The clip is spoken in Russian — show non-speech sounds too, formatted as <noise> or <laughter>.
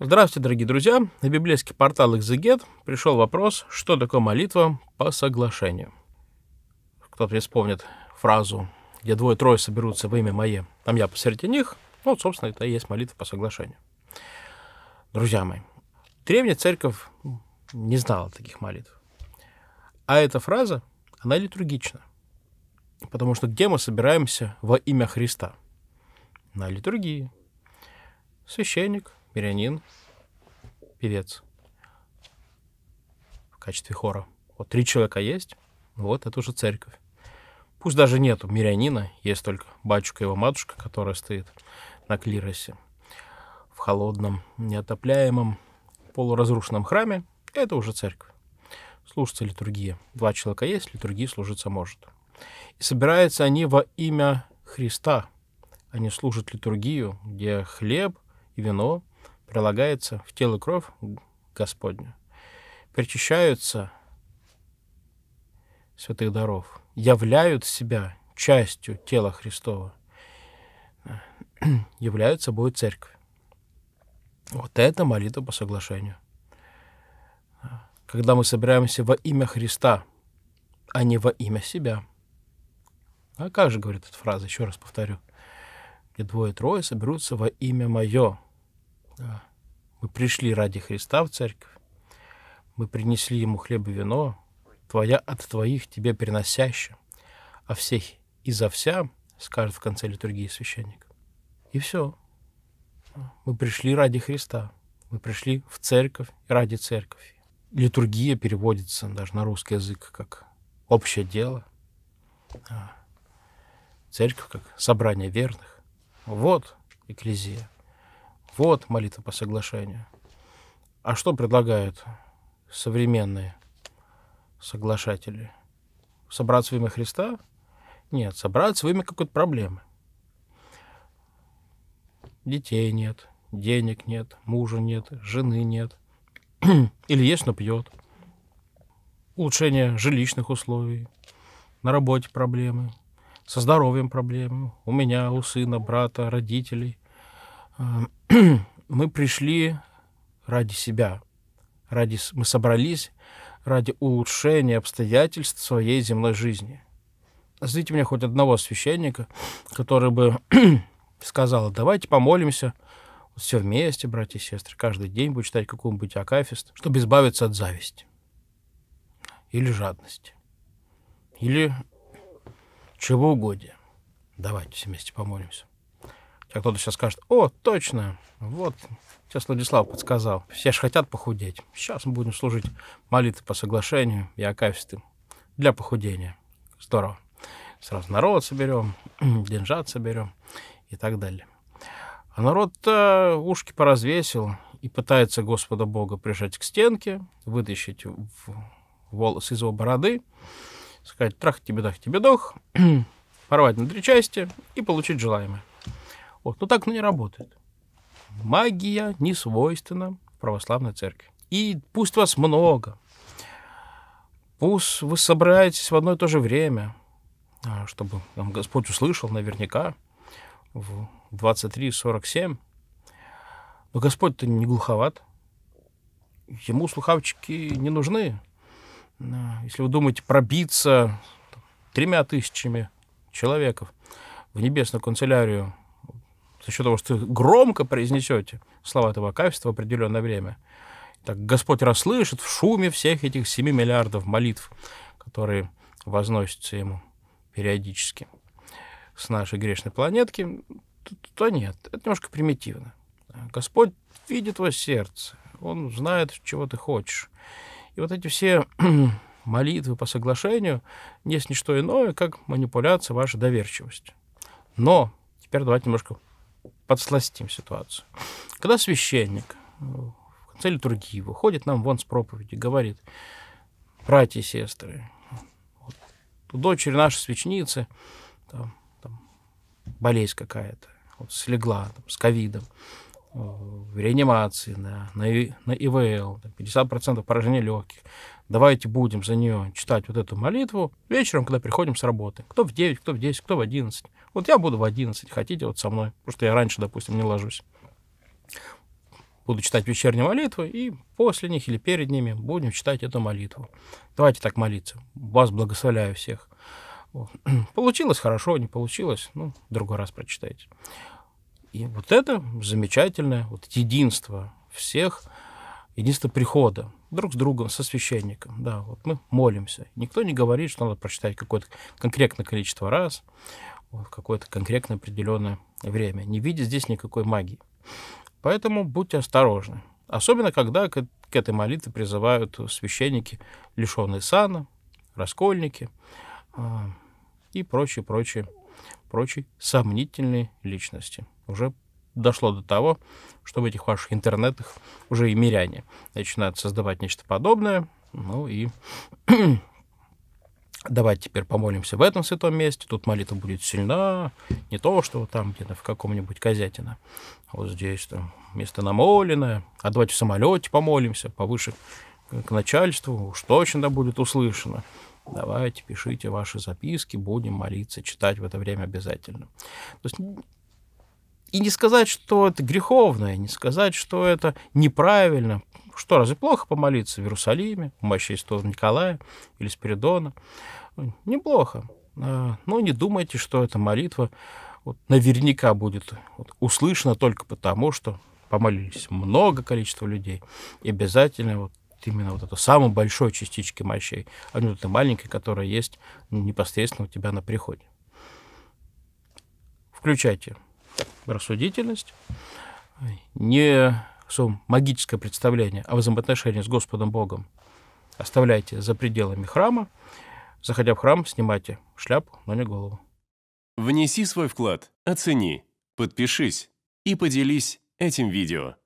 Здравствуйте, дорогие друзья! На библейский портал «Экзегет» пришел вопрос, что такое молитва по соглашению. Кто-то вспомнит фразу «Где двое-трое соберутся во имя Мое, там я посреди них». Ну, вот, собственно, это и есть молитва по соглашению. Друзья мои, древняя церковь не знала таких молитв. А эта фраза, она литургична. Потому что где мы собираемся во имя Христа? На литургии. Священник – мирянин, певец в качестве хора. Вот три человека есть, вот это уже церковь. Пусть даже нету мирянина, есть только батюшка и его матушка, которая стоит на клиросе в холодном, неотопляемом, полуразрушенном храме, это уже церковь. Служится литургия. Два человека есть, литургия служиться может. И собираются они во имя Христа. Они служат литургию, где хлеб и вино – прилагается в тело кровь Господню. Причащаются святых даров, являют себя частью тела Христова, <clears throat> являют собой церковь. Вот это молитва по соглашению. Когда мы собираемся во имя Христа, а не во имя себя. А как же, говорит эта фраза, еще раз повторю, где двое-трое соберутся во имя мое, да. Мы пришли ради Христа в церковь, мы принесли ему хлеб и вино, твоя от твоих тебе переносящим, а всех и за вся, скажет в конце литургии священник. И все. Мы пришли ради Христа, мы пришли в церковь ради церкви. Литургия переводится даже на русский язык как общее дело. А. Церковь как собрание верных. Вот экклезия. Вот молитва по соглашению. А что предлагают современные соглашатели? Собраться в имя Христа? Нет, собраться в имя какой-то проблемы. Детей нет, денег нет, мужа нет, жены нет. <clears throat> Или есть, но пьет. Улучшение жилищных условий, на работе проблемы, со здоровьем проблемы. У меня, у сына, брата, родителей эм, – <clears throat> мы пришли ради себя, ради, мы собрались ради улучшения обстоятельств своей земной жизни. Назовите мне хоть одного священника, который бы <clears throat> сказал, давайте помолимся все вместе, братья и сестры, каждый день будет читать какой-нибудь акафист, чтобы избавиться от зависти или жадности, или чего угодно. Давайте все вместе помолимся. А кто-то сейчас скажет, о, точно, вот, сейчас Владислав подсказал. Все же хотят похудеть. Сейчас мы будем служить молитвы по соглашению и акафисты для похудения. Здорово. Сразу народ соберем, <clears throat> деньжат соберем и так далее. А народ ушки поразвесил и пытается Господа Бога прижать к стенке, вытащить волос из его бороды, сказать трах тебе дах тебе дох, <clears throat> порвать на три части и получить желаемое. Вот. Но ну так ну, не работает. Магия не свойственна православной церкви. И пусть вас много, пусть вы собираетесь в одно и то же время, а, чтобы нам Господь услышал наверняка в 23.47. Но Господь-то не глуховат. Ему слухавчики не нужны. А, если вы думаете пробиться тремя тысячами человеков в небесную канцелярию за счет того, что громко произнесете слова этого качества в определенное время, так Господь расслышит в шуме всех этих 7 миллиардов молитв, которые возносятся Ему периодически с нашей грешной планетки, то, то нет, это немножко примитивно. Господь видит твое сердце, Он знает, чего ты хочешь. И вот эти все <clears throat> молитвы по соглашению есть не что иное, как манипуляция вашей доверчивостью. Но теперь давайте немножко подсластим ситуацию. Когда священник в конце литургии выходит нам вон с проповеди, говорит, братья и сестры, вот, у дочери нашей свечницы там, там, болезнь какая-то, вот, слегла там, с ковидом, э, в реанимации, на, на, на ИВЛ, 50% поражения легких. Давайте будем за нее читать вот эту молитву вечером, когда приходим с работы. Кто в 9, кто в 10, кто в 11. Вот я буду в 11, хотите вот со мной, потому что я раньше, допустим, не ложусь. Буду читать вечерние молитвы, и после них или перед ними будем читать эту молитву. Давайте так молиться. Вас благословляю всех. Вот. <clears throat> Получилось хорошо, не получилось, ну, в другой раз прочитайте. И вот это замечательное вот единство всех, единство прихода друг с другом, со священником. Да, вот мы молимся. Никто не говорит, что надо прочитать какое-то конкретное количество раз в какое-то конкретно определенное время, не видя здесь никакой магии. Поэтому будьте осторожны. Особенно, когда к, к этой молитве призывают священники, лишенные сана, раскольники э, и прочие, прочие, прочие сомнительные личности. Уже дошло до того, что в этих ваших интернетах уже и миряне начинают создавать нечто подобное, ну и давайте теперь помолимся в этом святом месте, тут молитва будет сильна, не то, что там где-то в каком-нибудь Козятина, вот здесь там место намоленное, а давайте в самолете помолимся, повыше к начальству, уж точно будет услышано. Давайте, пишите ваши записки, будем молиться, читать в это время обязательно. То есть и не сказать, что это греховное, не сказать, что это неправильно, что, разве плохо помолиться в Иерусалиме, у мощей Святого Николая или Спиридона? Неплохо. А, Но ну, не думайте, что эта молитва вот, наверняка будет вот, услышана только потому, что помолились много количества людей. И обязательно вот именно вот эту самую большой частички мощей, а не вот этой которая есть непосредственно у тебя на приходе. Включайте рассудительность, не своем магическое представление о взаимоотношении с Господом Богом оставляйте за пределами храма. Заходя в храм, снимайте шляпу, но не голову. Внеси свой вклад, оцени, подпишись и поделись этим видео.